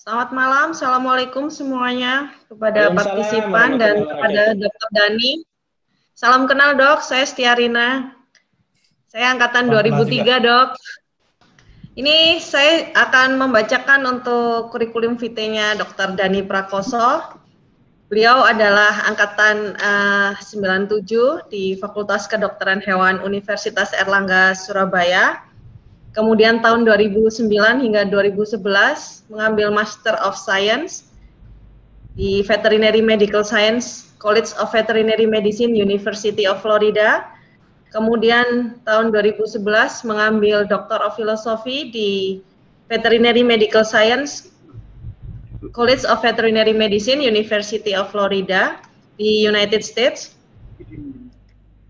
Selamat malam, assalamualaikum semuanya kepada Salam partisipan dan kepada Dr. Dani. Salam kenal dok, saya Setiarina. Saya angkatan 2003 juga. dok. Ini saya akan membacakan untuk kurikulum vitae-nya Dr. Dani Prakoso. Beliau adalah angkatan eh, uh, 97 di Fakultas Kedokteran Hewan Universitas Erlangga Surabaya Kemudian tahun 2009 hingga 2011 mengambil Master of Science di Veterinary Medical Science College of Veterinary Medicine University of Florida. Kemudian tahun 2011 mengambil Doctor of Philosophy di Veterinary Medical Science College of Veterinary Medicine University of Florida di United States.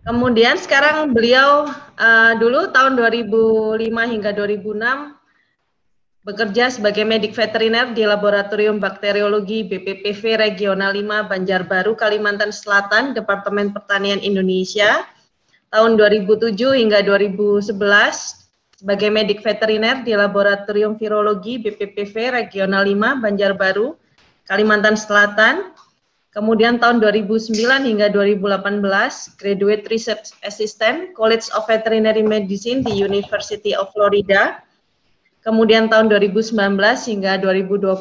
Kemudian sekarang beliau uh, dulu tahun 2005 hingga 2006 bekerja sebagai medik veteriner di Laboratorium Bakteriologi BPPV Regional 5 Banjarbaru, Kalimantan Selatan, Departemen Pertanian Indonesia, tahun 2007 hingga 2011 sebagai medik veteriner di Laboratorium Virologi BPPV Regional 5 Banjarbaru, Kalimantan Selatan, Kemudian tahun 2009 hingga 2018, Graduate Research Assistant College of Veterinary Medicine di University of Florida. Kemudian tahun 2019 hingga 2020,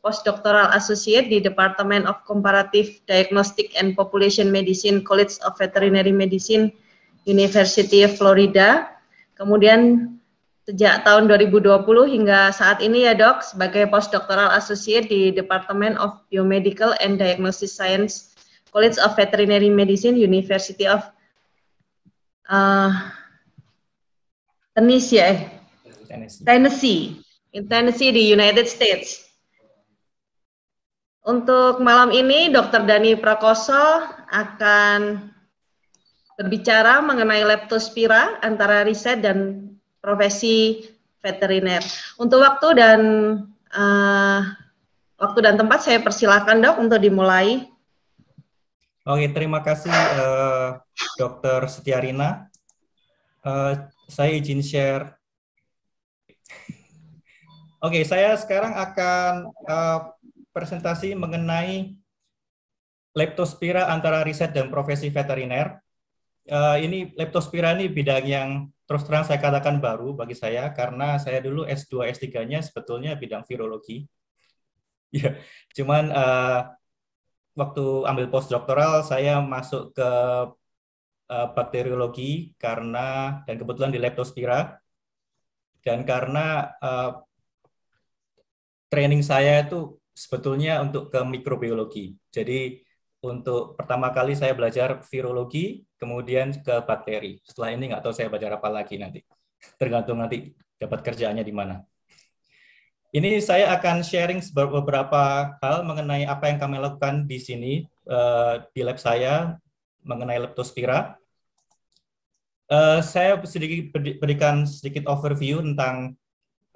Postdoctoral Associate di Department of Comparative Diagnostic and Population Medicine College of Veterinary Medicine University of Florida. Kemudian sejak tahun 2020 hingga saat ini ya dok sebagai postdoctoral associate di Department of Biomedical and Diagnostic Science College of Veterinary Medicine University of uh, Tennessee, ya, eh? Tennessee. Tennessee in Tennessee di United States. Untuk malam ini Dr. Dani Prakoso akan berbicara mengenai leptospira antara riset dan profesi veteriner. Untuk waktu dan uh, waktu dan tempat saya persilakan dok untuk dimulai. Oke, terima kasih uh, Dokter Setiarina. Uh, saya izin share. Oke, saya sekarang akan uh, presentasi mengenai Leptospira antara riset dan profesi veteriner. Uh, ini Leptospira ini bidang yang terus terang saya katakan baru bagi saya karena saya dulu S2 S3-nya sebetulnya bidang virologi. Ya, cuman uh, waktu ambil postdoctoral saya masuk ke uh, bakteriologi karena dan kebetulan di Leptospira dan karena uh, training saya itu sebetulnya untuk ke mikrobiologi. Jadi untuk pertama kali saya belajar virologi, kemudian ke bakteri. Setelah ini nggak tahu saya belajar apa lagi nanti. Tergantung nanti dapat kerjaannya di mana. Ini saya akan sharing beberapa hal mengenai apa yang kami lakukan di sini eh, di lab saya mengenai Leptospira. Eh, saya sedikit berikan sedikit overview tentang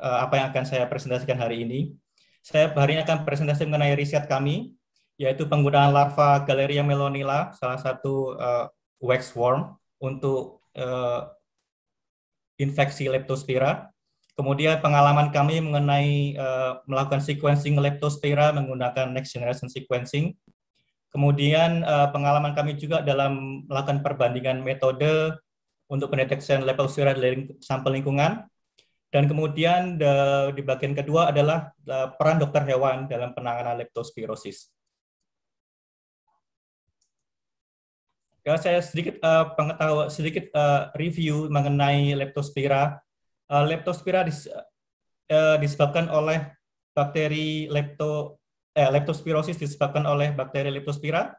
eh, apa yang akan saya presentasikan hari ini. Saya hari ini akan presentasi mengenai riset kami, yaitu penggunaan larva Galeria melonila, salah satu wax worm untuk uh, infeksi leptospira. Kemudian pengalaman kami mengenai uh, melakukan sequencing leptospira menggunakan next generation sequencing. Kemudian uh, pengalaman kami juga dalam melakukan perbandingan metode untuk pendeteksian leptospira dari sampel lingkungan. Dan kemudian di bagian kedua adalah peran dokter hewan dalam penanganan leptospirosis. Ya, saya sedikit uh, pengetahuan sedikit uh, review mengenai Leptospira. Uh, Leptospira dis, uh, disebabkan oleh bakteri lepto eh, leptospirosis disebabkan oleh bakteri Leptospira.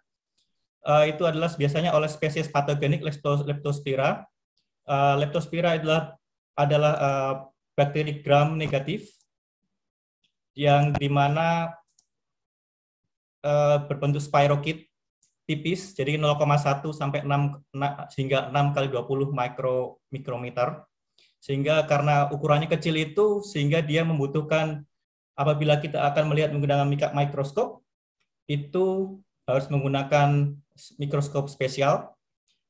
Uh, itu adalah biasanya oleh spesies patogenik leptos, Leptospira. Uh, leptospira adalah adalah uh, bakteri gram negatif yang dimana uh, berbentuk spirokit tipis, jadi 0,1 sampai 6 sehingga 6 kali 20 mikro mikrometer. Sehingga karena ukurannya kecil itu sehingga dia membutuhkan apabila kita akan melihat menggunakan mikroskop itu harus menggunakan mikroskop spesial.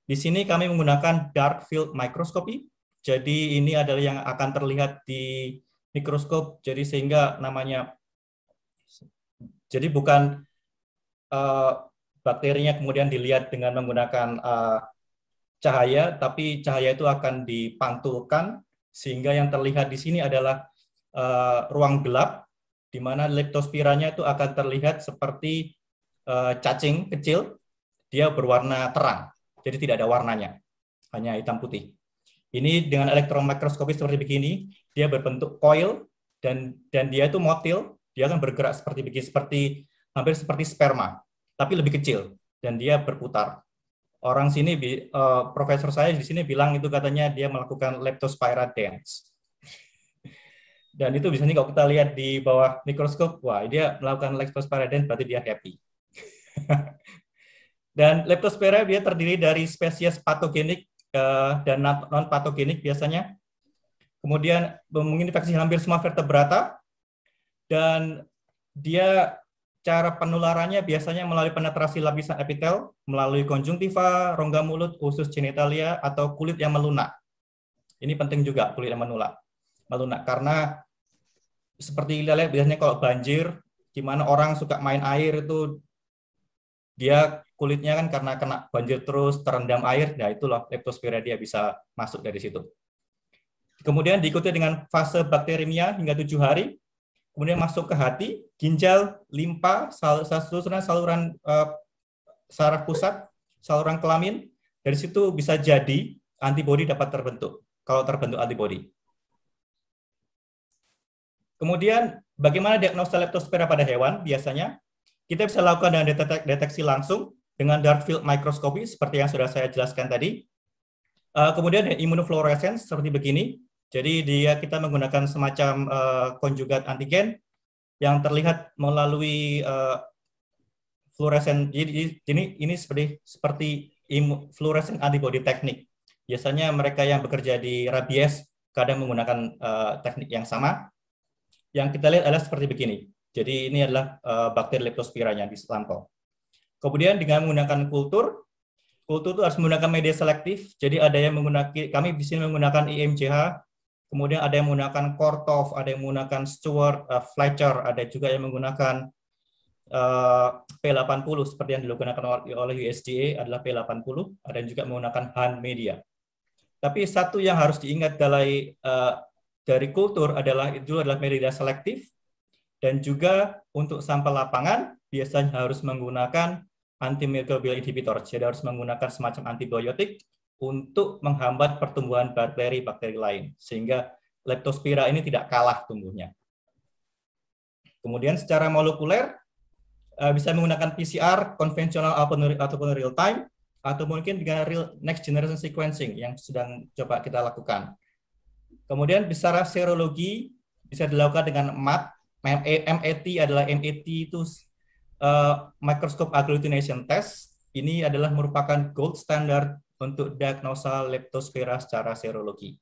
Di sini kami menggunakan dark field microscopy. Jadi ini adalah yang akan terlihat di mikroskop. Jadi sehingga namanya jadi bukan eh, bakterinya kemudian dilihat dengan menggunakan uh, cahaya, tapi cahaya itu akan dipantulkan sehingga yang terlihat di sini adalah uh, ruang gelap di mana leptospiranya itu akan terlihat seperti uh, cacing kecil, dia berwarna terang, jadi tidak ada warnanya, hanya hitam putih. Ini dengan elektron mikroskopis seperti begini, dia berbentuk koil dan dan dia itu motil, dia akan bergerak seperti begini, seperti hampir seperti sperma tapi lebih kecil dan dia berputar. Orang sini, uh, profesor saya di sini bilang itu katanya dia melakukan leptospira dance. Dan itu biasanya kalau kita lihat di bawah mikroskop, wah dia melakukan leptospira dance berarti dia happy. dan leptospira dia terdiri dari spesies patogenik uh, dan non patogenik biasanya. Kemudian menginfeksi hampir semua vertebrata dan dia cara penularannya biasanya melalui penetrasi lapisan epitel, melalui konjungtiva, rongga mulut, usus genitalia, atau kulit yang melunak. Ini penting juga kulit yang melunak. Melunak karena seperti kita lihat biasanya kalau banjir, di mana orang suka main air itu dia kulitnya kan karena kena banjir terus terendam air, nah itulah leptospira dia bisa masuk dari situ. Kemudian diikuti dengan fase bakterimia hingga tujuh hari, kemudian masuk ke hati, ginjal, limpa, saluran saluran uh, saraf pusat, saluran kelamin. Dari situ bisa jadi antibodi dapat terbentuk kalau terbentuk antibodi. Kemudian bagaimana diagnosa leptospira pada hewan biasanya? Kita bisa lakukan dengan deteksi langsung dengan dark field microscopy seperti yang sudah saya jelaskan tadi. Eh, kemudian imunofluorescence seperti begini, jadi dia kita menggunakan semacam uh, konjugat antigen yang terlihat melalui uh, eh, fluoresen. Jadi ini ini seperti seperti fluoresen antibody teknik. Biasanya mereka yang bekerja di rabies kadang menggunakan uh, teknik yang sama. Yang kita lihat adalah seperti begini. Jadi ini adalah uh, bakteri yang di sampel. Kemudian dengan menggunakan kultur, kultur itu harus menggunakan media selektif. Jadi ada yang menggunakan kami di sini menggunakan IMCH. Kemudian ada yang menggunakan Kortov, ada yang menggunakan Stewart, uh, eh, Fletcher, ada juga yang menggunakan eh, uh, P80 seperti yang digunakan oleh USDA adalah P80, ada yang juga menggunakan Han Media. Tapi satu yang harus diingat dari uh, eh, dari kultur adalah itu adalah media selektif dan juga untuk sampel lapangan biasanya harus menggunakan antimicrobial inhibitor, jadi harus menggunakan semacam antibiotik untuk menghambat pertumbuhan bakteri-bakteri lain, sehingga Leptospira ini tidak kalah tumbuhnya. Kemudian secara molekuler, eh, bisa menggunakan PCR konvensional ataupun real time, atau mungkin dengan real next generation sequencing yang sedang coba kita lakukan. Kemudian secara serologi bisa dilakukan dengan MAT. MAT e adalah MAT e itu uh, microscope agglutination test. Ini adalah merupakan gold standard untuk diagnosa leptospira secara serologi.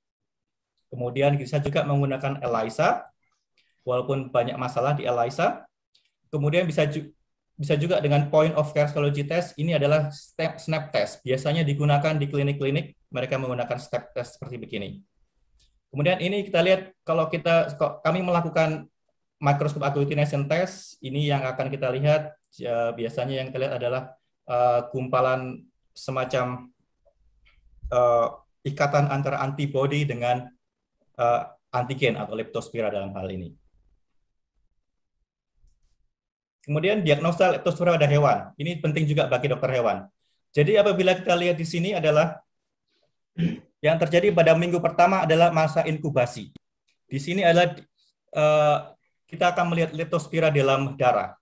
Kemudian bisa juga menggunakan ELISA, walaupun banyak masalah di ELISA. Kemudian bisa bisa juga dengan point of care serology test. Ini adalah step, snap test. Biasanya digunakan di klinik-klinik. Mereka menggunakan step test seperti begini. Kemudian ini kita lihat kalau kita kami melakukan mikroskop agglutination test. Ini yang akan kita lihat. biasanya yang kita lihat adalah eh, gumpalan semacam uh, ikatan antara antibody dengan uh, antigen atau leptospira dalam hal ini. Kemudian diagnosa leptospira pada hewan. Ini penting juga bagi dokter hewan. Jadi apabila kita lihat di sini adalah yang terjadi pada minggu pertama adalah masa inkubasi. Di sini adalah uh, kita akan melihat leptospira dalam darah.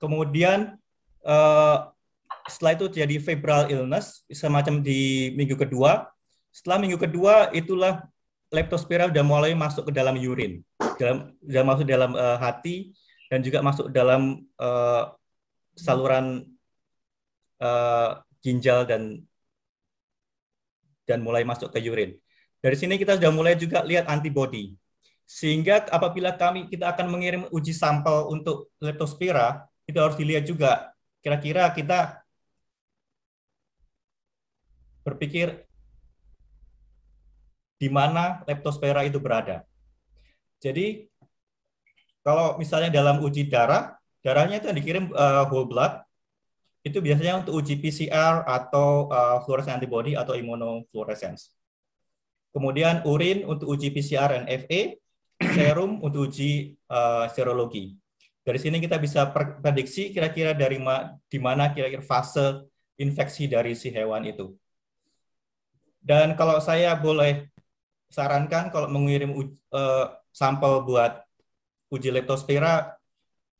Kemudian uh, setelah itu jadi febrile illness semacam di minggu kedua. Setelah minggu kedua itulah leptospira sudah mulai masuk ke dalam urin, dalam sudah masuk dalam uh, hati dan juga masuk dalam uh, saluran uh, ginjal dan dan mulai masuk ke urin. Dari sini kita sudah mulai juga lihat antibody. Sehingga apabila kami kita akan mengirim uji sampel untuk leptospira, itu harus dilihat juga kira-kira kita berpikir di mana leptospira itu berada. Jadi kalau misalnya dalam uji darah, darahnya itu yang dikirim uh, whole blood, itu biasanya untuk uji PCR atau uh, fluorescent antibody atau immunofluorescence. Kemudian urin untuk uji PCR dan FA, serum untuk uji uh, serologi. Dari sini kita bisa prediksi kira-kira dari ma di mana kira-kira fase infeksi dari si hewan itu. Dan kalau saya boleh sarankan kalau mengirim uji, uh, eh, sampel buat uji leptospira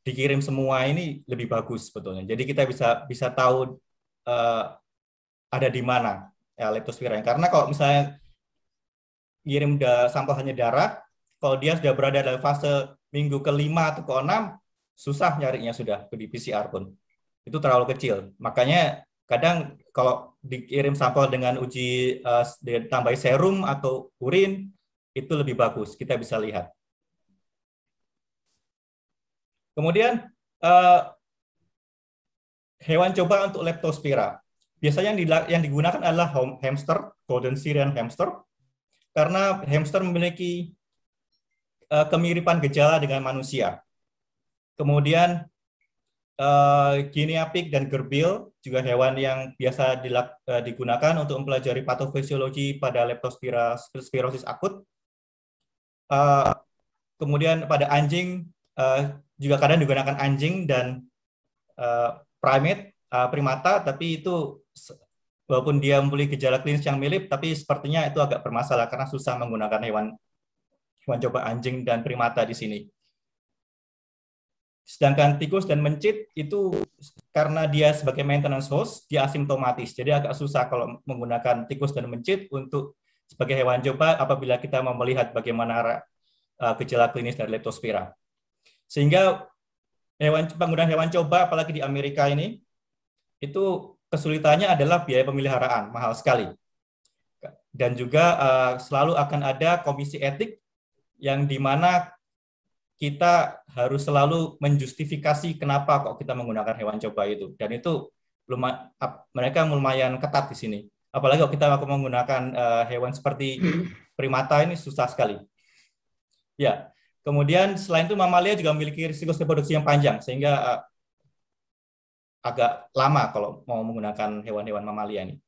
dikirim semua ini lebih bagus sebetulnya. Jadi kita bisa bisa tahu uh, ada di mana ya, leptospira. Karena kalau misalnya kirim da sampel hanya darah, kalau dia sudah berada dalam fase minggu kelima atau keenam, susah nyarinya sudah di PCR pun. Itu terlalu kecil. Makanya kadang kalau dikirim sampel dengan uji uh, eh, ditambahi serum atau urin itu lebih bagus kita bisa lihat kemudian uh, hewan coba untuk leptospira biasanya yang, yang digunakan adalah hamster golden syrian hamster karena hamster memiliki uh, kemiripan gejala dengan manusia kemudian Kini eh, guinea pig dan gerbil juga hewan yang biasa dilak, uh, digunakan untuk mempelajari patofisiologi pada leptospirosis akut. Uh, kemudian pada anjing uh, juga kadang digunakan anjing dan uh, primate uh, primata, tapi itu walaupun dia memiliki gejala klinis yang mirip, tapi sepertinya itu agak bermasalah karena susah menggunakan hewan hewan coba anjing dan primata di sini. Sedangkan tikus dan mencit itu karena dia sebagai maintenance host, dia asimptomatis. Jadi agak susah kalau menggunakan tikus dan mencit untuk sebagai hewan coba apabila kita mau melihat bagaimana uh, gejala klinis dari leptospira. Sehingga hewan penggunaan hewan coba apalagi di Amerika ini itu kesulitannya adalah biaya pemeliharaan mahal sekali. Dan juga eh, selalu akan ada komisi etik yang dimana kita harus selalu menjustifikasi kenapa kok kita menggunakan hewan coba itu. Dan itu lumayan, mereka lumayan ketat di sini. Apalagi kalau kita mau menggunakan uh, hewan seperti hmm. primata ini susah sekali. Ya, kemudian selain itu mamalia juga memiliki risiko reproduksi yang panjang sehingga uh, agak lama kalau mau menggunakan hewan-hewan mamalia ini.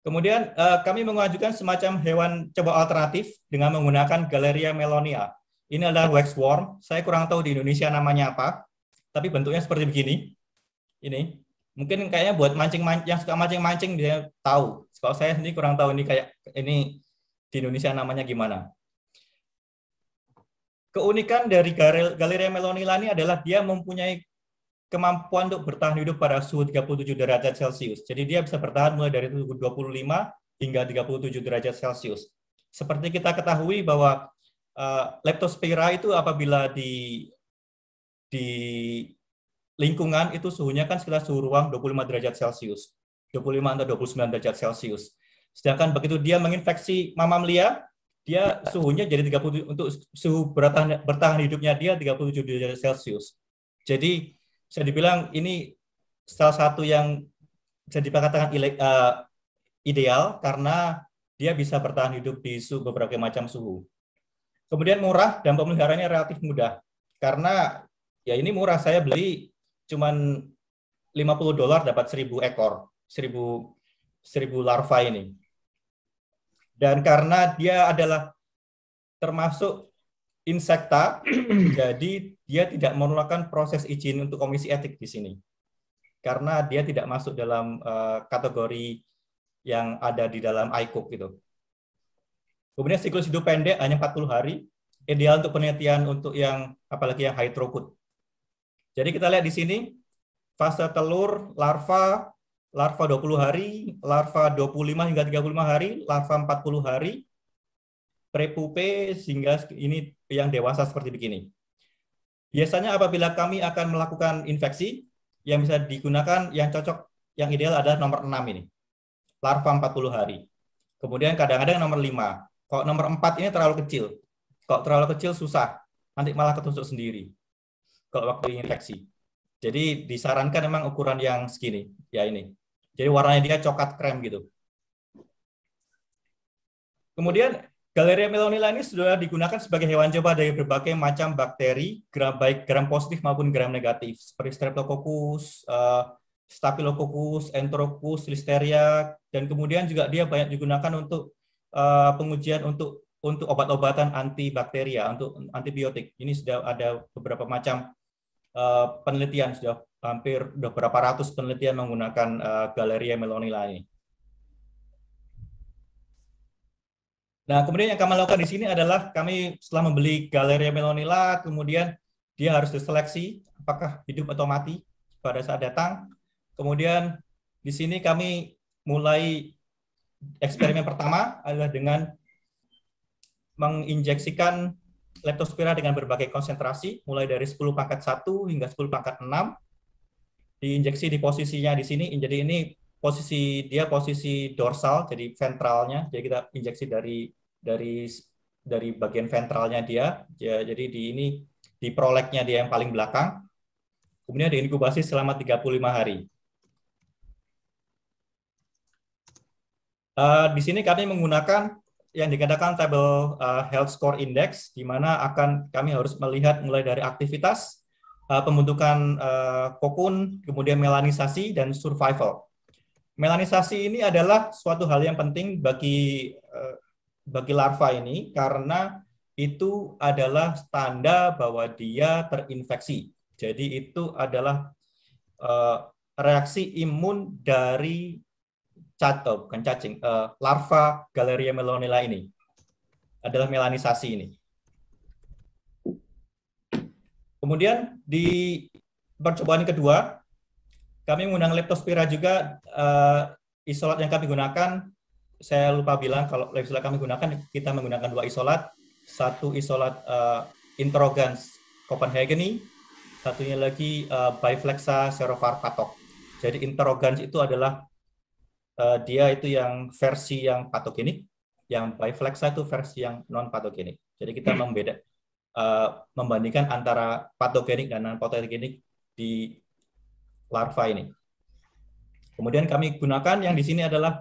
Kemudian uh, kami mengajukan semacam hewan coba alternatif dengan menggunakan Galeria melonia. Ini adalah wax worm. Saya kurang tahu di Indonesia namanya apa, tapi bentuknya seperti begini. Ini mungkin kayaknya buat mancing, man yang suka mancing-mancing dia tahu. Kalau saya sendiri kurang tahu ini kayak ini di Indonesia namanya gimana. Keunikan dari Galeria melonia ini adalah dia mempunyai kemampuan untuk bertahan hidup pada suhu 37 derajat Celcius. Jadi dia bisa bertahan mulai dari suhu 25 hingga 37 derajat Celcius. Seperti kita ketahui bahwa uh, Leptospira itu apabila di di lingkungan itu suhunya kan sekitar suhu ruang 25 derajat Celcius. 25 atau 29 derajat Celcius. Sedangkan begitu dia menginfeksi mamalia, dia suhunya jadi 30 untuk suhu bertahan, bertahan hidupnya dia 37 derajat Celcius. Jadi bisa dibilang ini salah satu yang bisa dikatakan uh, ideal karena dia bisa bertahan hidup di suhu beberapa macam suhu. Kemudian murah dan pemeliharaannya relatif mudah karena ya ini murah saya beli cuman 50 dolar dapat 1000 ekor, 1000 1000 larva ini. Dan karena dia adalah termasuk insekta, jadi dia tidak menolakkan proses izin untuk komisi etik di sini karena dia tidak masuk dalam uh, kategori yang ada di dalam ICOOC gitu. Kemudian siklus hidup pendek hanya 40 hari, ideal untuk penelitian untuk yang apalagi yang high throughput. Jadi kita lihat di sini fase telur, larva, larva 20 hari, larva 25 hingga 35 hari, larva 40 hari, prepupe sehingga ini yang dewasa seperti begini. Biasanya apabila kami akan melakukan infeksi, yang bisa digunakan yang cocok, yang ideal adalah nomor 6 ini. Larva 40 hari. Kemudian kadang-kadang nomor 5. Kalau nomor 4 ini terlalu kecil. Kalau terlalu kecil susah. Nanti malah ketusuk sendiri. Kalau waktu infeksi. Jadi disarankan memang ukuran yang segini. Ya ini. Jadi warnanya dia coklat krem gitu. Kemudian Galeria Melonella ini sudah digunakan sebagai hewan coba dari berbagai macam bakteri, gram, baik gram positif maupun gram negatif, seperti Streptococcus, eh, Staphylococcus, Enterococcus, Listeria, dan kemudian juga dia banyak digunakan untuk eh, pengujian untuk untuk obat-obatan antibakteria, untuk antibiotik. Ini sudah ada beberapa macam eh, penelitian, sudah hampir beberapa ratus penelitian menggunakan Galeria Melonella ini. Nah, kemudian yang kami lakukan di sini adalah kami setelah membeli Galeria Melonila, kemudian dia harus diseleksi apakah hidup atau mati pada saat datang. Kemudian di sini kami mulai eksperimen pertama adalah dengan menginjeksikan leptospira dengan berbagai konsentrasi, mulai dari 10 pangkat 1 hingga 10 pangkat 6. Diinjeksi di posisinya di sini, jadi ini posisi dia posisi dorsal, jadi ventralnya, jadi kita injeksi dari dari dari bagian ventralnya dia. Ya, jadi di ini di prolegnya dia yang paling belakang. Kemudian diinkubasi selama 35 hari. Uh, di sini kami menggunakan yang dikatakan table uh, health score index, di mana akan kami harus melihat mulai dari aktivitas, uh, pembentukan uh, kokun, kemudian melanisasi dan survival. Melanisasi ini adalah suatu hal yang penting bagi uh, bagi larva ini karena itu adalah tanda bahwa dia terinfeksi. Jadi itu adalah uh, reaksi imun dari cat, oh, bukan cacing, uh, larva Galeria melonella ini adalah melanisasi ini. Kemudian di percobaan kedua, kami mengundang Leptospira juga uh, isolat yang kami gunakan saya lupa bilang kalau levisula kami gunakan kita menggunakan dua isolat, satu isolat uh, eh, interrogans Copenhageni, satunya lagi uh, biflexa patok. Jadi interrogans itu adalah uh, dia itu yang versi yang patogenik, yang biflexa itu versi yang non patogenik. Jadi kita hmm. membeda uh, membandingkan antara patogenik dan non patogenik di larva ini. Kemudian kami gunakan yang di sini adalah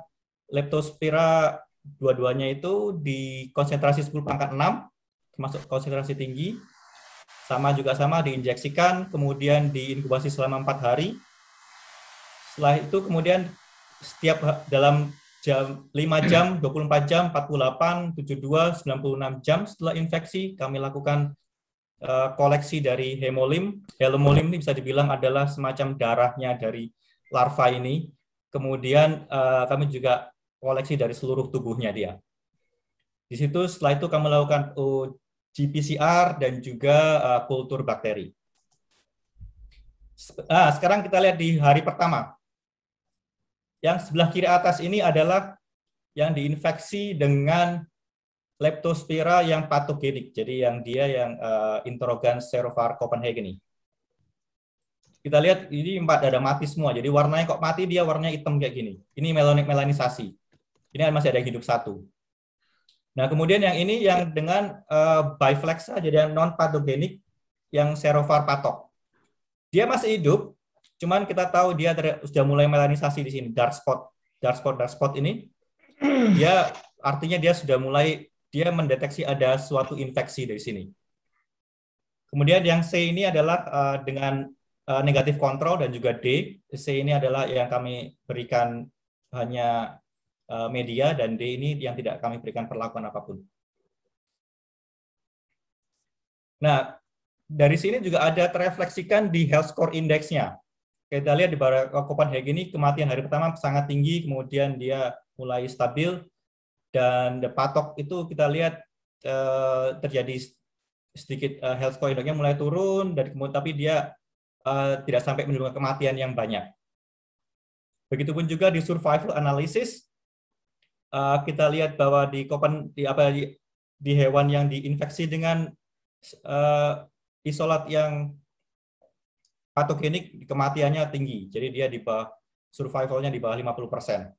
Leptospira dua-duanya itu di konsentrasi 10 pangkat 6, termasuk konsentrasi tinggi. Sama juga sama diinjeksikan, kemudian diinkubasi selama 4 hari. Setelah itu kemudian setiap dalam jam 5 jam, 24 jam, 48, 72, 96 jam setelah infeksi kami lakukan eh, koleksi dari hemolim. Hemolim ini bisa dibilang adalah semacam darahnya dari larva ini. Kemudian eh, kami juga koleksi dari seluruh tubuhnya dia. Di situ setelah itu kamu lakukan uji oh, PCR dan juga uh, kultur bakteri. Nah, sekarang kita lihat di hari pertama. Yang sebelah kiri atas ini adalah yang diinfeksi dengan Leptospira yang patogenik, jadi yang dia yang uh, eh, interrogan serovar Copenhagen ini. Kita lihat ini empat ada mati semua, jadi warnanya kok mati dia warnanya hitam kayak gini. Ini melanik melanisasi. Ini masih ada yang hidup satu. Nah, kemudian yang ini yang dengan uh, biflexa, jadi yang non patogenik yang serovar patok. Dia masih hidup, cuman kita tahu dia sudah mulai melanisasi di sini, dark spot, dark spot, dark spot ini. Dia artinya dia sudah mulai dia mendeteksi ada suatu infeksi dari sini. Kemudian yang C ini adalah uh, dengan uh, negatif kontrol dan juga D. C ini adalah yang kami berikan hanya Eh, media dan D ini yang tidak kami berikan perlakuan apapun. Nah, dari sini juga ada terefleksikan di health score index Kita lihat di Copenhagen ini kematian hari pertama sangat tinggi, kemudian dia mulai stabil, dan the patok itu kita lihat eh, terjadi sedikit eh, health score index mulai turun, dan kemudian tapi dia tidak sampai menurunkan kematian yang banyak. Begitupun juga di survival analysis, uh, kita lihat bahwa di kopen di apa di, di hewan yang diinfeksi dengan uh, isolat yang patogenik kematiannya tinggi. Jadi dia di bawah survivalnya di bawah 50%.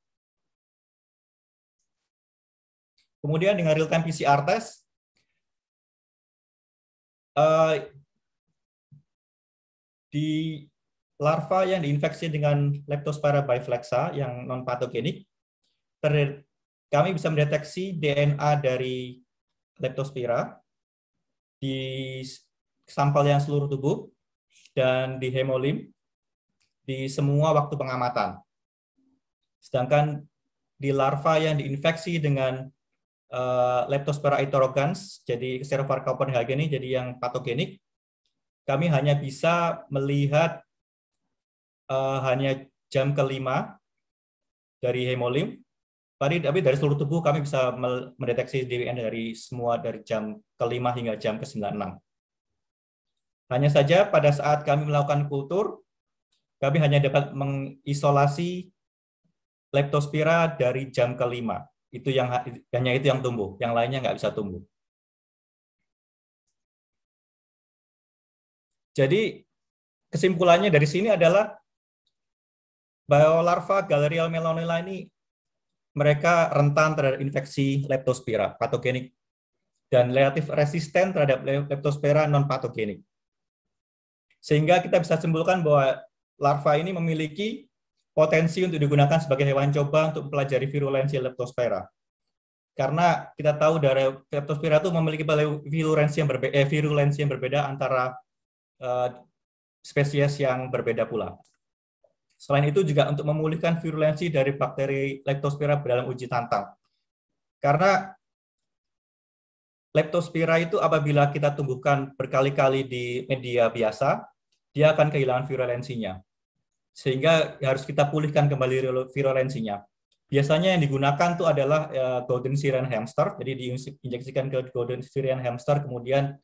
Kemudian dengan real time PCR test uh, di larva yang diinfeksi dengan Leptospira biflexa yang non patogenik kami bisa mendeteksi DNA dari Leptospira di sampel yang seluruh tubuh dan di hemolim di semua waktu pengamatan. Sedangkan di larva yang diinfeksi dengan uh, Leptospira aerugans, jadi Xerofarcopon halogeni, jadi yang patogenik, kami hanya bisa melihat uh, hanya jam kelima dari hemolim Tadi tapi dari seluruh tubuh kami bisa mendeteksi DWN dari semua dari jam kelima hingga jam ke-96. Hanya saja pada saat kami melakukan kultur, kami hanya dapat mengisolasi leptospira dari jam kelima. Itu yang hanya itu yang tumbuh, yang lainnya nggak bisa tumbuh. Jadi kesimpulannya dari sini adalah larva galerial melonella ini mereka rentan terhadap infeksi leptospira patogenik dan relatif resisten terhadap leptospira non patogenik. Sehingga kita bisa simpulkan bahwa larva ini memiliki potensi untuk digunakan sebagai hewan coba untuk mempelajari virulensi leptospira. Karena kita tahu dari leptospira itu memiliki virulensi yang berbeda, eh, virulensi yang berbeda antara eh, spesies yang berbeda pula. Selain itu juga untuk memulihkan virulensi dari bakteri Leptospira dalam uji tantang. Karena Leptospira itu apabila kita tumbuhkan berkali-kali di media biasa, dia akan kehilangan virulensinya. Sehingga harus kita pulihkan kembali virulensinya. Biasanya yang digunakan itu adalah ya, golden syrian hamster, jadi diinjeksikan ke golden syrian hamster, kemudian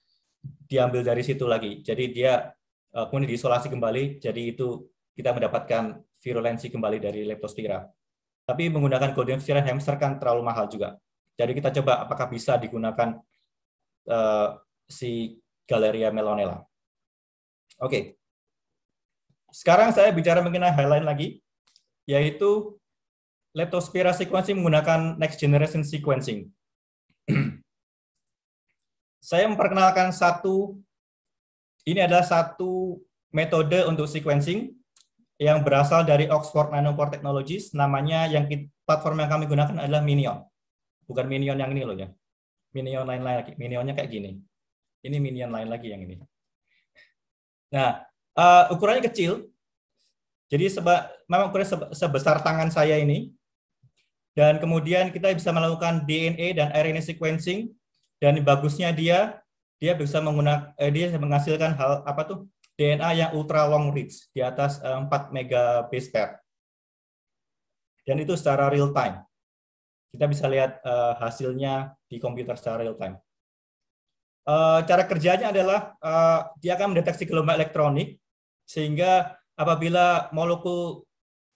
diambil dari situ lagi. Jadi dia eh, kemudian diisolasi kembali, jadi itu kita mendapatkan virulensi kembali dari Leptospira. Tapi menggunakan golden virus hamster kan terlalu mahal juga. Jadi kita coba apakah bisa digunakan uh, si Galeria Melonella. Oke. Okay. Sekarang saya bicara mengenai highlight lagi, yaitu Leptospira sequencing menggunakan next generation sequencing. saya memperkenalkan satu, ini adalah satu metode untuk sequencing yang berasal dari Oxford Nanopore Technologies, namanya yang platform yang kami gunakan adalah Minion. Bukan Minion yang ini loh ya. Minion lain-lain lagi. Minionnya kayak gini. Ini Minion lain lagi yang ini. Nah, uh, ukurannya kecil. Jadi seba, memang ukurannya sebesar tangan saya ini. Dan kemudian kita bisa melakukan DNA dan RNA sequencing. Dan bagusnya dia, dia bisa menggunakan, eh, dia menghasilkan hal apa tuh DNA yang ultra long reach di atas 4 eh, megabase pair. Dan itu secara real time. Kita bisa lihat eh, hasilnya di komputer secara real time. Eh, cara kerjanya adalah dia akan mendeteksi gelombang elektronik sehingga apabila molekul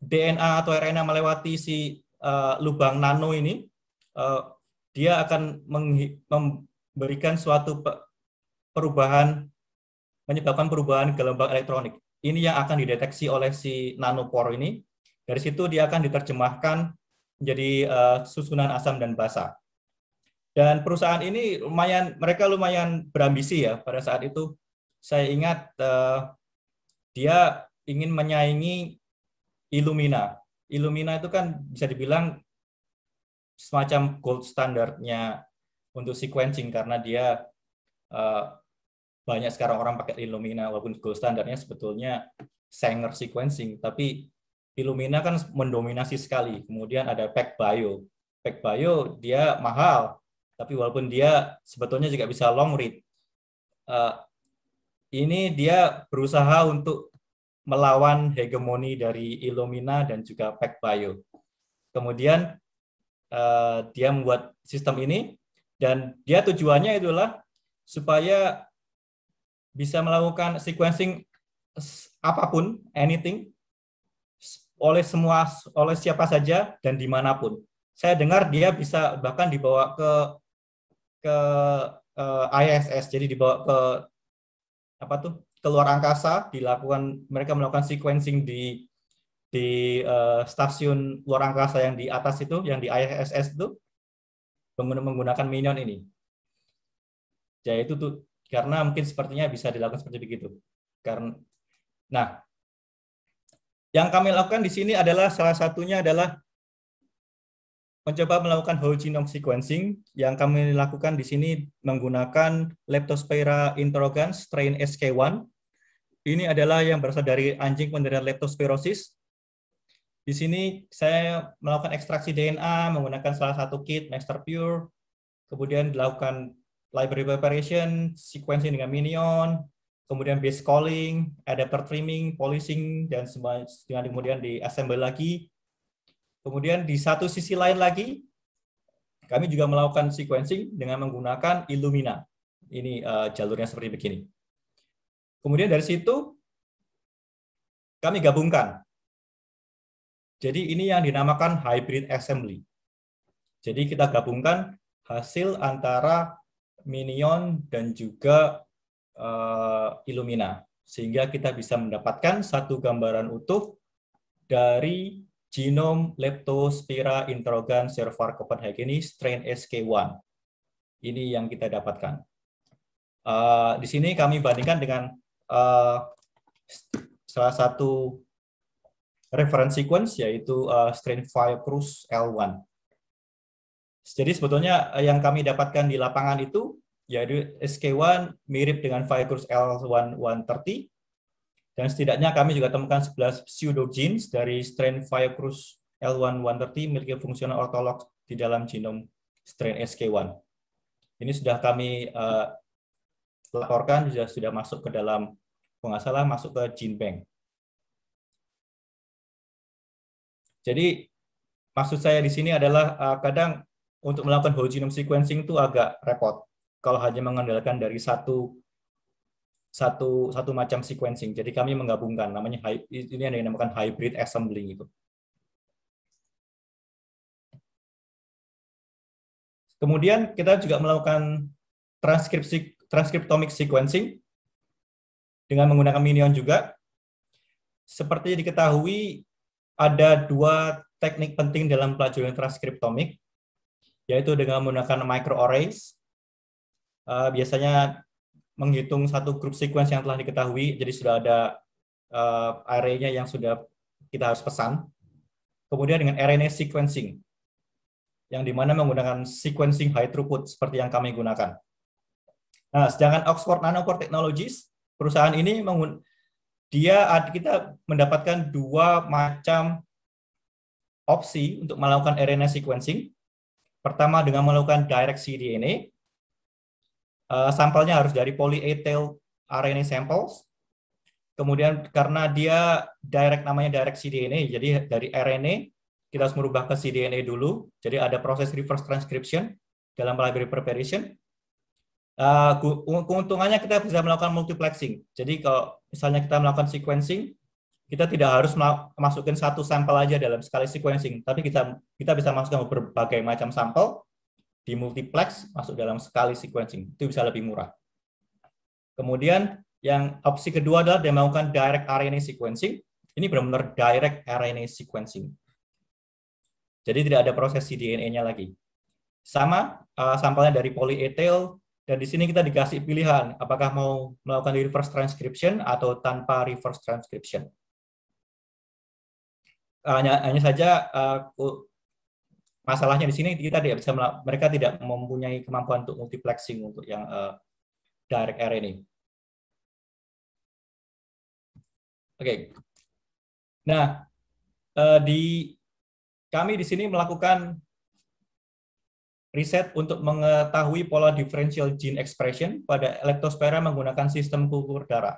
DNA atau RNA melewati si lubang nano ini dia akan memberikan suatu perubahan menyebabkan perubahan gelombang elektronik. Ini yang akan dideteksi oleh si nanopor ini. Dari situ dia akan diterjemahkan menjadi uh, susunan asam dan basa. Dan perusahaan ini lumayan, mereka lumayan berambisi ya pada saat itu. Saya ingat uh, dia ingin menyaingi Illumina. Illumina itu kan bisa dibilang semacam gold standardnya untuk sequencing karena dia uh, banyak sekarang orang pakai Illumina walaupun gold standarnya sebetulnya Sanger sequencing tapi Illumina kan mendominasi sekali kemudian ada PacBio PacBio dia mahal tapi walaupun dia sebetulnya juga bisa long read uh, ini dia berusaha untuk melawan hegemoni dari Illumina dan juga PacBio kemudian uh, dia membuat sistem ini dan dia tujuannya itulah supaya bisa melakukan sequencing apapun, anything, oleh semua, oleh siapa saja dan dimanapun. Saya dengar dia bisa bahkan dibawa ke ke uh, eh, ISS, jadi dibawa ke apa tuh ke luar angkasa, dilakukan mereka melakukan sequencing di di uh, stasiun luar angkasa yang di atas itu, yang di ISS itu, menggunakan minion ini. Jadi itu tuh karena mungkin sepertinya bisa dilakukan seperti begitu. Karena nah, yang kami lakukan di sini adalah salah satunya adalah mencoba melakukan whole genome sequencing yang kami lakukan di sini menggunakan Leptospira interrogans strain SK1. Ini adalah yang berasal dari anjing penderita leptospirosis. Di sini saya melakukan ekstraksi DNA menggunakan salah satu kit Master Pure, kemudian dilakukan library preparation, sequencing dengan Minion, kemudian base calling, adapter trimming, polishing, dan dengan kemudian di assemble lagi. Kemudian di satu sisi lain lagi, kami juga melakukan sequencing dengan menggunakan Illumina. Ini uh, jalurnya seperti begini. Kemudian dari situ, kami gabungkan. Jadi ini yang dinamakan hybrid assembly. Jadi kita gabungkan hasil antara Minion, dan juga uh, Illumina. Sehingga kita bisa mendapatkan satu gambaran utuh dari genom Leptospira interrogans Copenhagen Copenhageni strain SK1. Ini yang kita dapatkan. Uh, di sini kami bandingkan dengan uh, salah satu reference sequence yaitu uh, strain Virus L1. Jadi sebetulnya eh, yang kami dapatkan di lapangan itu yaitu SK1 mirip dengan virus L1130 dan setidaknya kami juga temukan 11 pseudo genes dari strain virus L1130 memiliki fungsional ortolog di dalam genom strain SK1. Ini sudah kami uh, laporkan sudah sudah masuk ke dalam pengasalan, masuk ke gene bank. Jadi maksud saya di sini adalah uh, kadang untuk melakukan whole genome sequencing itu agak repot kalau hanya mengandalkan dari satu satu satu macam sequencing. Jadi kami menggabungkan namanya ini yang dinamakan hybrid assembling itu. Kemudian kita juga melakukan transkripsi transkriptomic sequencing dengan menggunakan minion juga. Seperti diketahui ada dua teknik penting dalam pelajaran transkriptomik yaitu dengan menggunakan microarrays. Uh, eh, biasanya menghitung satu grup sequence yang telah diketahui, jadi sudah ada uh, array-nya yang sudah kita harus pesan. Kemudian dengan RNA sequencing, yang dimana menggunakan sequencing high throughput seperti yang kami gunakan. Nah, sedangkan Oxford Nanopore Technologies, perusahaan ini dia kita mendapatkan dua macam opsi untuk melakukan RNA sequencing. Pertama dengan melakukan direct cDNA, uh, eh, sampelnya harus dari tail RNA samples. Kemudian karena dia direct namanya direct cDNA, jadi dari RNA kita harus merubah ke cDNA dulu. Jadi ada proses reverse transcription dalam library preparation. Uh, keuntungannya kita bisa melakukan multiplexing. Jadi kalau misalnya kita melakukan sequencing, kita tidak harus masukkan satu sampel aja dalam sekali sequencing, tapi kita kita bisa masukkan berbagai macam sampel di multiplex masuk dalam sekali sequencing. Itu bisa lebih murah. Kemudian yang opsi kedua adalah dia melakukan direct RNA sequencing. Ini benar-benar direct RNA sequencing. Jadi tidak ada proses cDNA-nya lagi. Sama uh, sampelnya dari polyethyl dan di sini kita dikasih pilihan apakah mau melakukan reverse transcription atau tanpa reverse transcription. Eh, hanya, hanya saja uh, masalahnya di sini kita ya, tidak bisa mereka tidak mempunyai kemampuan untuk multiplexing untuk yang uh, direct air ini. Oke. Okay. Nah, uh, di kami di sini melakukan riset untuk mengetahui pola differential gene expression pada elektrospera menggunakan sistem kultur darah.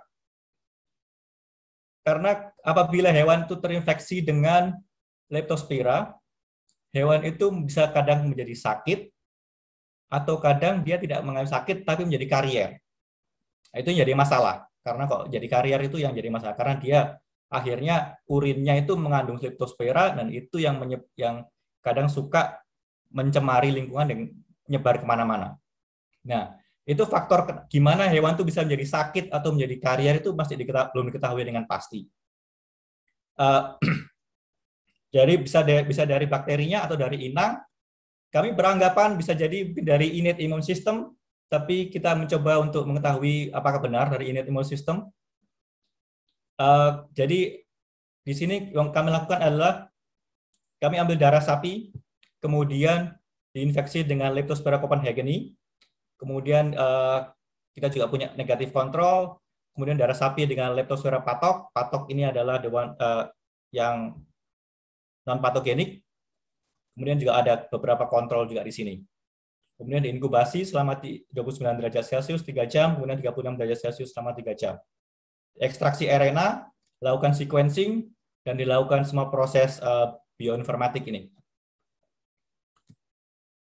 Karena apabila hewan itu terinfeksi dengan Leptospira, hewan itu bisa kadang menjadi sakit atau kadang dia tidak mengalami sakit tapi menjadi karier. Nah, itu jadi masalah karena kok jadi karier itu yang jadi masalah karena dia akhirnya urinnya itu mengandung Leptospira dan itu yang yang kadang suka mencemari lingkungan dan menyebar kemana-mana. Nah, itu faktor gimana hewan itu bisa menjadi sakit atau menjadi karier itu masih belum diketahui dengan pasti. Uh, jadi bisa dari, bisa dari bakterinya atau dari inang. Kami beranggapan bisa jadi dari innate immune system, tapi kita mencoba untuk mengetahui apakah benar dari innate immune system. Uh, jadi di sini yang kami lakukan adalah kami ambil darah sapi, kemudian diinfeksi dengan Leptospira copenhageni, kemudian uh, kita juga punya negatif kontrol, kemudian darah sapi dengan leptospira patok. Patok ini adalah one, uh, yang non patogenik. Kemudian juga ada beberapa kontrol juga di sini. Kemudian diinkubasi selama 29 derajat Celcius 3 jam, kemudian 36 derajat Celcius selama 3 jam. Ekstraksi RNA, lakukan sequencing, dan dilakukan semua proses uh, bioinformatik ini.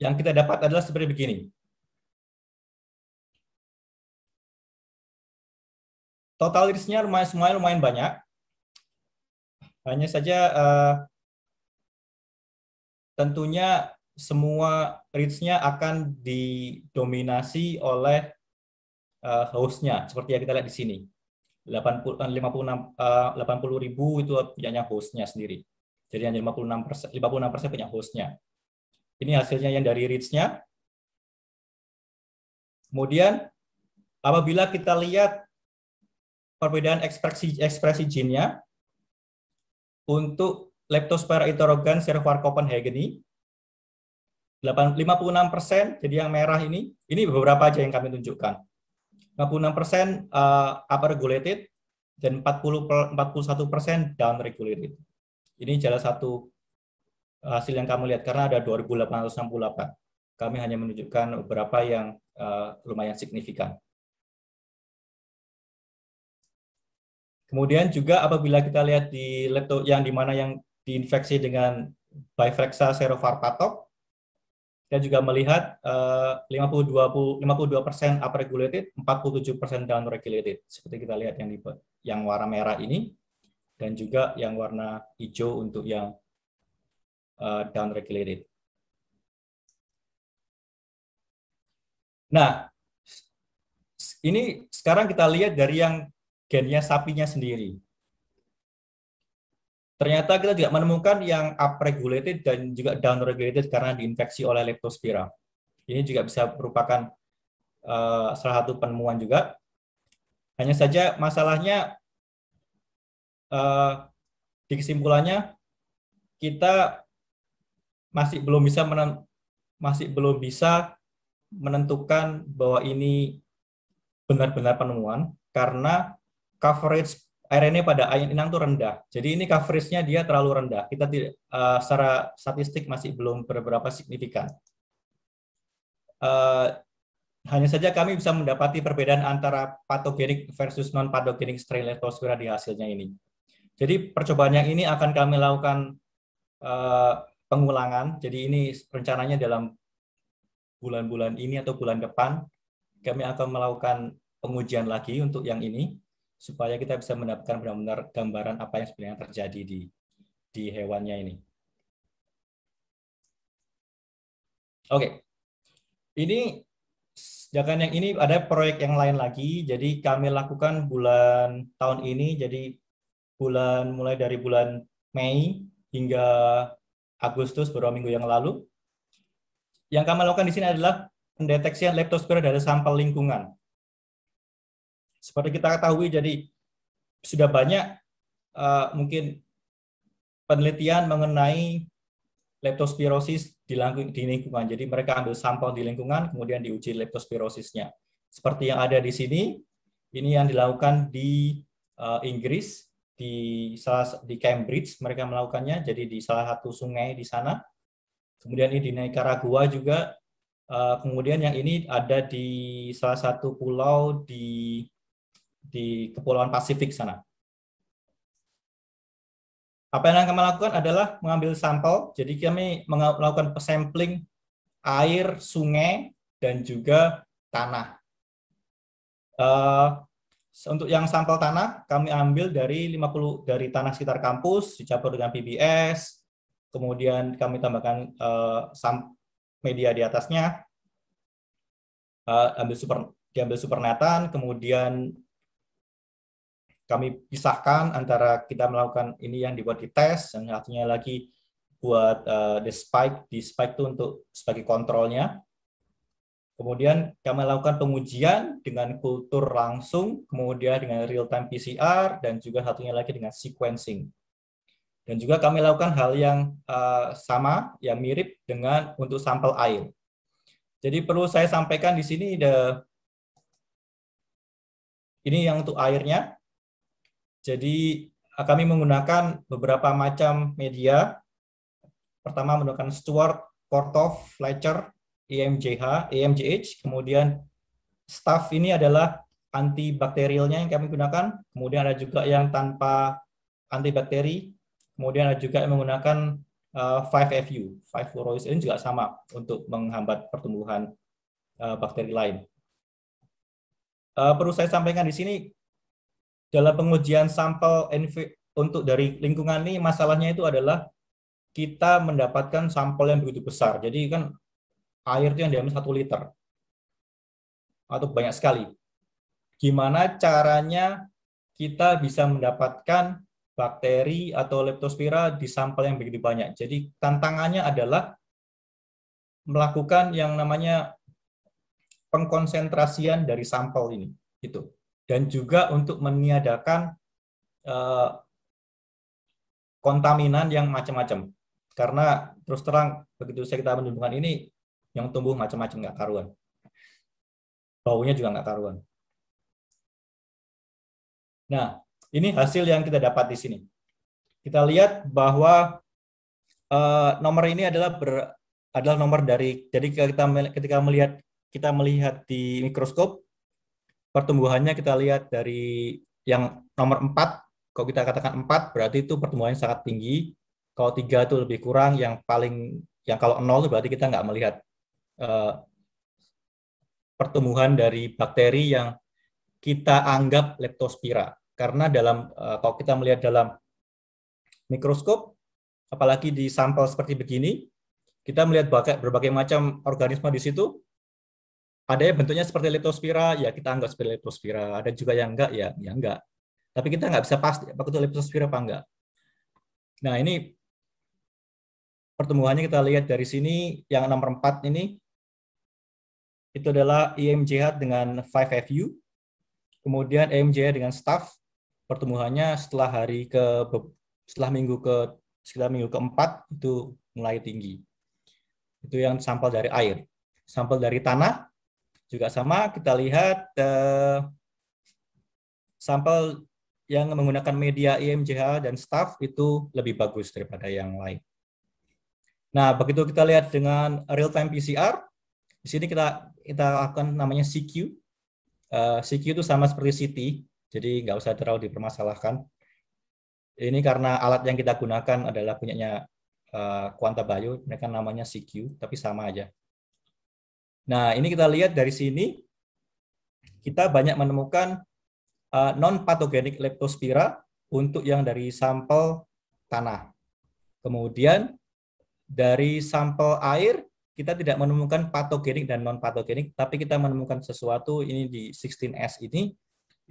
Yang kita dapat adalah seperti begini Total risknya lumayan semuanya lumayan banyak. Hanya saja uh, tentunya semua risknya akan didominasi oleh uh, hostnya, seperti yang kita lihat di sini. 80, uh, eh, ribu itu punya hostnya sendiri. Jadi hanya 56 persen, 56 persen punya hostnya. Ini hasilnya yang dari reach Kemudian apabila kita lihat perbedaan ekspresi ekspresi jinnya untuk Leptospira interrogans servar Copenhageni 56 persen, jadi yang merah ini, ini beberapa aja yang kami tunjukkan. 56 persen uh, upper dan 40 41 persen down Ini jelas satu eh, hasil yang kami lihat karena ada 2.868. Kami hanya menunjukkan beberapa yang uh, lumayan signifikan. Kemudian juga apabila kita lihat di lepto yang di mana yang diinfeksi dengan Bifrexa serofarpatok, kita juga melihat uh, 52 52% up 47% persen downregulated. Seperti kita lihat yang di yang warna merah ini dan juga yang warna hijau untuk yang uh, down Nah, ini sekarang kita lihat dari yang gennya sapinya sendiri. Ternyata kita juga menemukan yang upregulated dan juga downregulated karena diinfeksi oleh Leptospira. Ini juga bisa merupakan uh, salah satu penemuan juga. Hanya saja masalahnya uh, di kesimpulannya kita masih belum bisa menen, masih belum bisa menentukan bahwa ini benar-benar penemuan karena coverage RNA pada ayam inang itu rendah. Jadi ini coveragenya dia terlalu rendah. Kita uh, secara statistik masih belum beberapa signifikan. Uh, hanya saja kami bisa mendapati perbedaan antara patogenik versus non patogenik strain Leptospira di hasilnya ini. Jadi percobaan yang ini akan kami lakukan uh, pengulangan. Jadi ini rencananya dalam bulan-bulan ini atau bulan depan kami akan melakukan pengujian lagi untuk yang ini supaya kita bisa mendapatkan benar-benar gambaran apa yang sebenarnya terjadi di di hewannya ini. Oke, okay. ini sedangkan yang ini ada proyek yang lain lagi. Jadi kami lakukan bulan tahun ini. Jadi bulan mulai dari bulan Mei hingga Agustus beberapa minggu yang lalu. Yang kami lakukan di sini adalah pendeteksian leptospira dari sampel lingkungan. Seperti kita ketahui, jadi sudah banyak uh, mungkin penelitian mengenai leptospirosis di, lingkungan. Jadi mereka ambil sampel di lingkungan, kemudian diuji leptospirosisnya. Seperti yang ada di sini, ini yang dilakukan di uh, Inggris, di salah di Cambridge mereka melakukannya jadi di salah satu sungai di sana kemudian ini di Nicaragua juga uh, kemudian yang ini ada di salah satu pulau di di Kepulauan Pasifik sana. Apa yang kami lakukan adalah mengambil sampel, jadi kami melakukan sampling air, sungai, dan juga tanah. Uh, untuk yang sampel tanah kami ambil dari 50 dari tanah sekitar kampus dicampur dengan PBS, kemudian kami tambahkan uh, media di atasnya, uh, ambil super diambil supernatan, kemudian kami pisahkan antara kita melakukan ini yang dibuat di tes, yang satunya lagi buat uh, the spike, di spike itu untuk sebagai kontrolnya. Kemudian kami lakukan pengujian dengan kultur langsung, kemudian dengan real time PCR dan juga satunya lagi dengan sequencing. Dan juga kami lakukan hal yang uh, sama, yang mirip dengan untuk sampel air. Jadi perlu saya sampaikan di sini the ini yang untuk airnya, jadi eh, kami menggunakan beberapa macam media. Pertama menggunakan Stuart, Portov Fletcher, EMJH, EMJH, kemudian staff ini adalah antibakterialnya yang kami gunakan, kemudian ada juga yang tanpa antibakteri, kemudian ada juga yang menggunakan 5FU, eh, 5 ini juga sama untuk menghambat pertumbuhan eh, bakteri lain. perlu saya sampaikan di sini dalam pengujian sampel untuk dari lingkungan ini masalahnya itu adalah kita mendapatkan sampel yang begitu besar. Jadi kan air itu yang diambil satu liter atau banyak sekali. Gimana caranya kita bisa mendapatkan bakteri atau leptospira di sampel yang begitu banyak. Jadi tantangannya adalah melakukan yang namanya pengkonsentrasian dari sampel ini. Gitu dan juga untuk meniadakan eh, kontaminan yang macam-macam. Karena terus terang begitu saya kita menumbuhkan ini yang tumbuh macam-macam nggak karuan. Baunya juga nggak karuan. Nah, ini hasil yang kita dapat di sini. Kita lihat bahwa eh, nomor ini adalah ber, adalah nomor dari jadi ketika melihat kita melihat di mikroskop pertumbuhannya kita lihat dari yang nomor 4, kalau kita katakan 4 berarti itu pertumbuhannya sangat tinggi. Kalau 3 itu lebih kurang, yang paling yang kalau nol berarti kita nggak melihat uh, pertumbuhan dari bakteri yang kita anggap leptospira. Karena dalam uh, kalau kita melihat dalam mikroskop apalagi di sampel seperti begini, kita melihat berbagai macam organisme di situ ada yang bentuknya seperti leptospira ya kita anggap seperti leptospira ada juga yang enggak ya ya enggak tapi kita nggak bisa pasti apakah itu leptospira apa enggak nah ini pertumbuhannya kita lihat dari sini yang nomor 4 ini itu adalah IMJH e dengan 5FU kemudian IMJH e dengan staff pertumbuhannya setelah hari ke setelah minggu ke sekitar minggu keempat itu mulai tinggi itu yang sampel dari air sampel dari tanah juga sama kita lihat uh, sampel yang menggunakan media IMJH dan staff itu lebih bagus daripada yang lain. Nah, begitu kita lihat dengan real time PCR, di sini kita kita akan namanya CQ. Uh, eh, CQ itu sama seperti CT, jadi nggak usah terlalu dipermasalahkan. Ini karena alat yang kita gunakan adalah punyanya uh, Quanta Bio, mereka namanya CQ, tapi sama aja. Nah, ini kita lihat dari sini, kita banyak menemukan uh, eh, non patogenik leptospira untuk yang dari sampel tanah. Kemudian dari sampel air, kita tidak menemukan patogenik dan non-patogenik, tapi kita menemukan sesuatu ini di 16S ini,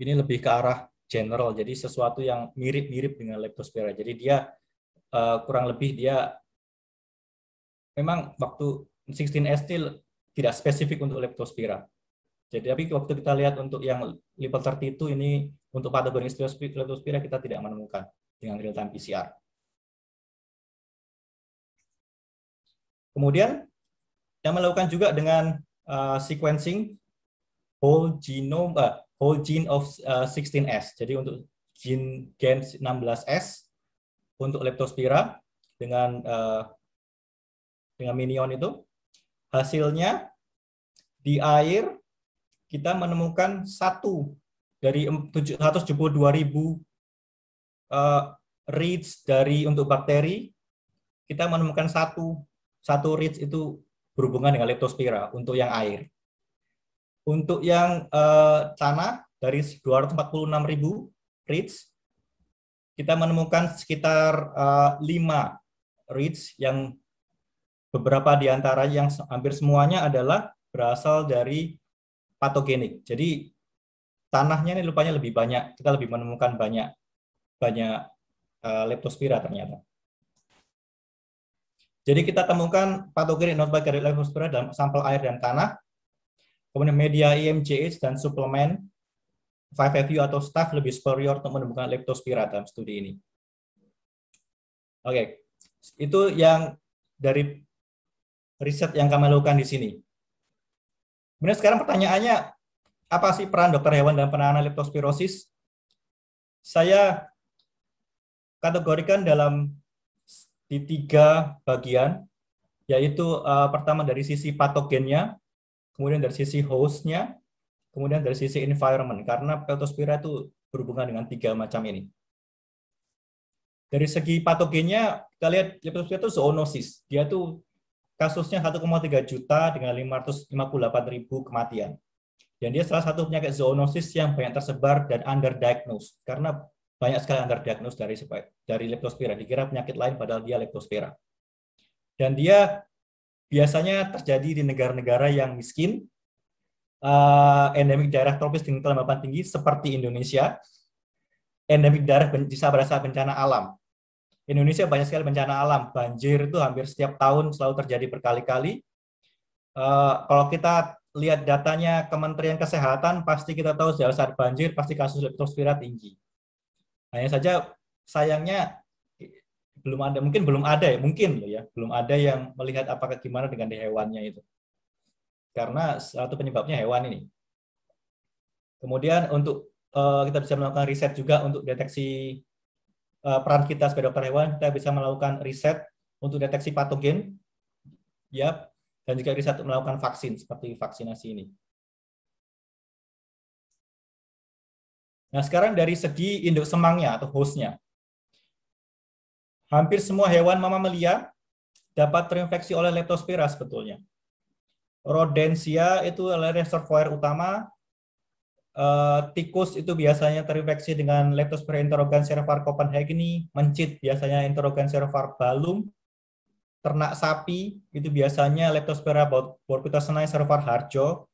ini lebih ke arah general, jadi sesuatu yang mirip-mirip dengan leptospira. Jadi dia uh, kurang lebih dia memang waktu 16S ini tidak spesifik untuk leptospira. Jadi tapi waktu kita lihat untuk yang level 32 ini untuk pada patogenik leptospira kita tidak menemukan dengan real time PCR. Kemudian yang melakukan juga dengan uh, sequencing whole genome uh, whole gene of uh, 16S. Jadi untuk gene gen 16S untuk leptospira dengan uh, dengan minion itu Hasilnya di air kita menemukan satu dari ribu uh, eh, reads dari untuk bakteri kita menemukan satu satu reads itu berhubungan dengan leptospira untuk yang air. Untuk yang uh, tanah dari 246 ribu reads kita menemukan sekitar uh, eh, 5 reads yang beberapa di antara yang hampir semuanya adalah berasal dari patogenik. Jadi tanahnya ini lupanya lebih banyak, kita lebih menemukan banyak banyak uh, leptospira ternyata. Jadi kita temukan patogenik non-bakteri leptospira dalam sampel air dan tanah, kemudian media IMGH e dan suplemen 5FU atau staff lebih superior untuk menemukan leptospira dalam studi ini. Oke, okay. itu yang dari riset yang kami lakukan di sini. Kemudian sekarang pertanyaannya, apa sih peran dokter hewan dalam penanganan leptospirosis? Saya kategorikan dalam di tiga bagian, yaitu uh, pertama dari sisi patogennya, kemudian dari sisi hostnya, kemudian dari sisi environment, karena Peltospira itu berhubungan dengan tiga macam ini. Dari segi patogennya, kita lihat Leptospira itu zoonosis, dia tuh kasusnya 1,3 juta dengan 558 ribu kematian. Dan dia salah satu penyakit zoonosis yang banyak tersebar dan underdiagnosed karena banyak sekali underdiagnosed dari dari leptospira. Dikira penyakit lain padahal dia leptospira. Dan dia biasanya terjadi di negara-negara yang miskin, uh, endemik daerah tropis dengan kelembapan tinggi seperti Indonesia, endemik daerah bisa berasal bencana alam Indonesia banyak sekali bencana alam, banjir itu hampir setiap tahun selalu terjadi berkali-kali. Uh, kalau kita lihat datanya Kementerian Kesehatan, pasti kita tahu sejauh saat banjir pasti kasus leptospira tinggi. Hanya saja sayangnya belum ada, mungkin belum ada ya, mungkin loh ya, belum ada yang melihat apakah gimana dengan di hewannya itu. Karena satu penyebabnya hewan ini. Kemudian untuk uh, kita bisa melakukan riset juga untuk deteksi Eh, peran kita sebagai dokter hewan, kita bisa melakukan riset untuk deteksi patogen, ya, dan juga riset untuk melakukan vaksin seperti vaksinasi ini. Nah, sekarang dari segi induk semangnya atau hostnya, hampir semua hewan mamalia dapat terinfeksi oleh leptospira sebetulnya. Rodensia itu adalah reservoir utama Eh, tikus itu biasanya terinfeksi dengan Leptospira interrogan servar Copenhagen, mencit biasanya interrogan servar balum, ternak sapi itu biasanya Leptospira borbitasenai servar harjo.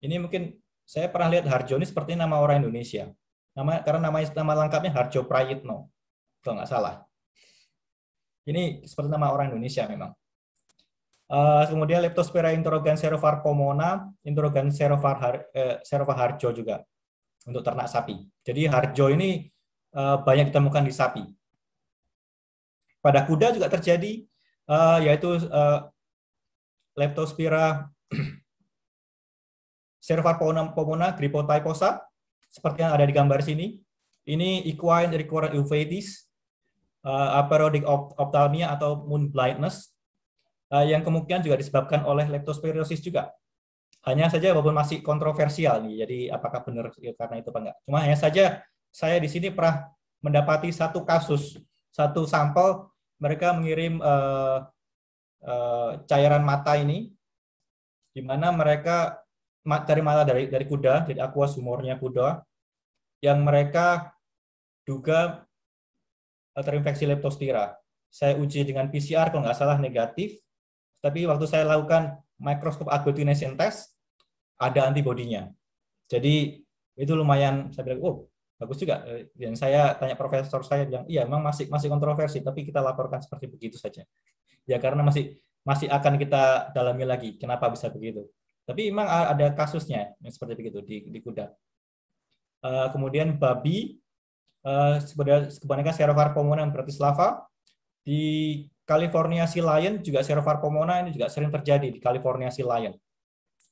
Ini mungkin saya pernah lihat harjo ini seperti nama orang Indonesia. Nama karena nama nama lengkapnya Harjo Prayitno. Kalau nggak salah. Ini seperti nama orang Indonesia memang. Uh, kemudian Leptospira interrogan pomona, interrogan serovar har, eh, serovar harjo juga untuk ternak sapi. Jadi harjo ini uh, banyak ditemukan di sapi. Pada kuda juga terjadi, uh, yaitu uh, Leptospira serovar pomona gripotyposa seperti yang ada di gambar sini. Ini equine recurrent uveitis, uh, aperodic ophthalmia atau moon blindness, Eh, yang kemungkinan juga disebabkan oleh leptospirosis juga. Hanya saja walaupun masih kontroversial nih, jadi apakah benar ya karena itu apa enggak. Cuma hanya saja saya di sini pernah mendapati satu kasus, satu sampel mereka mengirim uh, uh, cairan mata ini, di mana mereka cari mata dari dari kuda, jadi aquas humornya kuda, yang mereka duga terinfeksi leptospira. Saya uji dengan PCR kalau nggak salah negatif, tapi waktu saya lakukan mikroskop agglutination test, ada antibodinya. Jadi itu lumayan, saya bilang, oh bagus juga. Dan saya tanya profesor saya bilang, iya memang masih masih kontroversi, tapi kita laporkan seperti begitu saja. Ya karena masih masih akan kita dalami lagi kenapa bisa begitu. Tapi memang ada kasusnya yang seperti begitu di, di kuda. Uh, kemudian babi, uh, sebenarnya kebanyakan serovar pulmonan berarti slava di California Sea Lion juga server pomona ini juga sering terjadi di California Sea Lion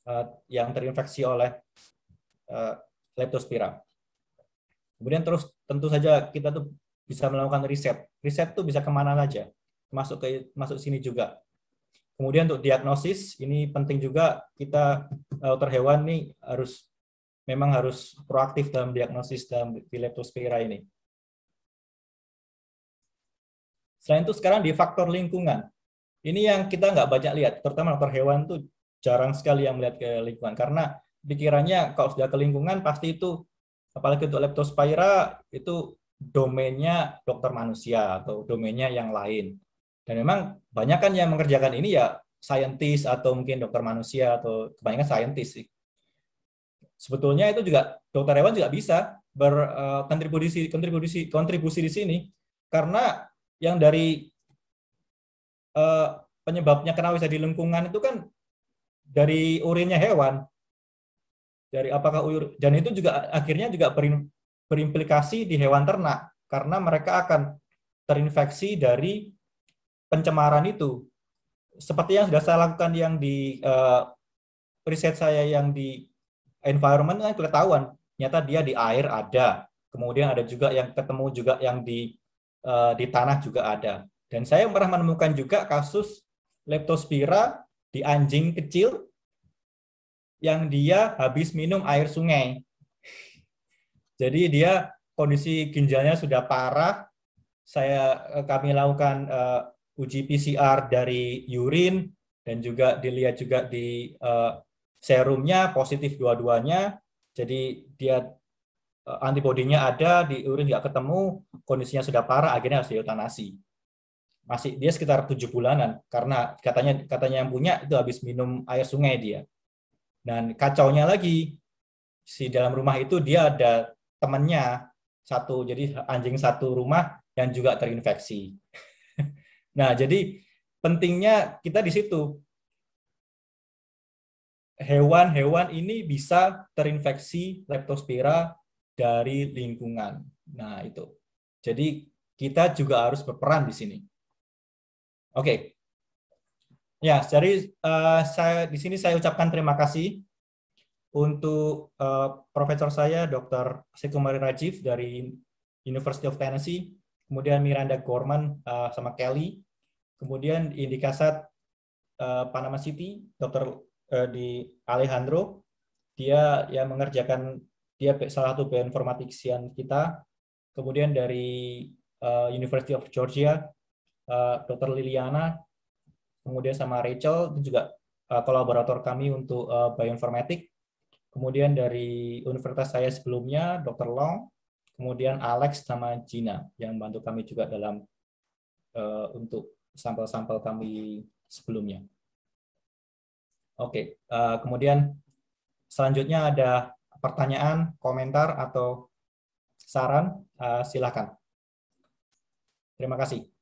uh, yang terinfeksi oleh uh, Leptospira. Kemudian terus tentu saja kita tuh bisa melakukan riset. Riset tuh bisa kemana saja, masuk ke masuk sini juga. Kemudian untuk diagnosis ini penting juga kita eh, dokter hewan nih harus memang harus proaktif dalam diagnosis dalam di Leptospira ini. Selain itu sekarang di faktor lingkungan. Ini yang kita nggak banyak lihat, terutama dokter hewan tuh jarang sekali yang melihat ke lingkungan karena pikirannya kalau sudah ke lingkungan pasti itu apalagi untuk leptospira itu domainnya dokter manusia atau domainnya yang lain. Dan memang banyak kan yang mengerjakan ini ya saintis atau mungkin dokter manusia atau kebanyakan saintis sih. Sebetulnya itu juga dokter hewan juga bisa berkontribusi eh, kontribusi kontribusi di sini karena yang dari uh, penyebabnya kena bisa di lengkungan itu kan dari urinnya hewan. Dari apakah urin dan itu juga akhirnya juga berimplikasi di hewan ternak karena mereka akan terinfeksi dari pencemaran itu. Seperti yang sudah saya lakukan yang di uh, riset saya yang di environment kan ketahuan, nyata dia di air ada. Kemudian ada juga yang ketemu juga yang di Eh, di tanah juga ada. Dan saya pernah menemukan juga kasus leptospira di anjing kecil yang dia habis minum air sungai. Jadi dia kondisi ginjalnya sudah parah. Saya eh, kami lakukan uh, uji PCR dari urin dan juga dilihat juga di uh, serumnya positif dua-duanya. Jadi dia Eh, antibodinya ada di urin nggak ketemu, kondisinya sudah parah, akhirnya harus dieutanasi Masih dia sekitar tujuh bulanan karena katanya katanya yang punya itu habis minum air sungai dia. Dan kacaunya lagi si dalam rumah itu dia ada temannya satu jadi anjing satu rumah yang juga terinfeksi. nah jadi pentingnya kita di situ hewan-hewan ini bisa terinfeksi leptospira dari lingkungan. Nah, itu. Jadi kita juga harus berperan di sini. Oke. Okay. Ya, jadi uh, saya di sini saya ucapkan terima kasih untuk uh, profesor saya Dr. Sekumari Rajiv dari University of Tennessee, kemudian Miranda Gorman uh, sama Kelly, kemudian Indikasat uh, Panama City, Dr. Uh, di Alejandro, dia yang mengerjakan dia salah satu bioinformatisian kita. Kemudian dari uh, University of Georgia, uh, eh, Dr. Liliana, kemudian sama Rachel, itu juga uh, kolaborator kami untuk uh, bioinformatik. Kemudian dari universitas saya sebelumnya, Dr. Long, kemudian Alex sama Gina yang membantu kami juga dalam uh, untuk sampel-sampel kami sebelumnya. Oke, okay. uh, kemudian selanjutnya ada pertanyaan, komentar, atau saran, eh, silakan. Terima kasih.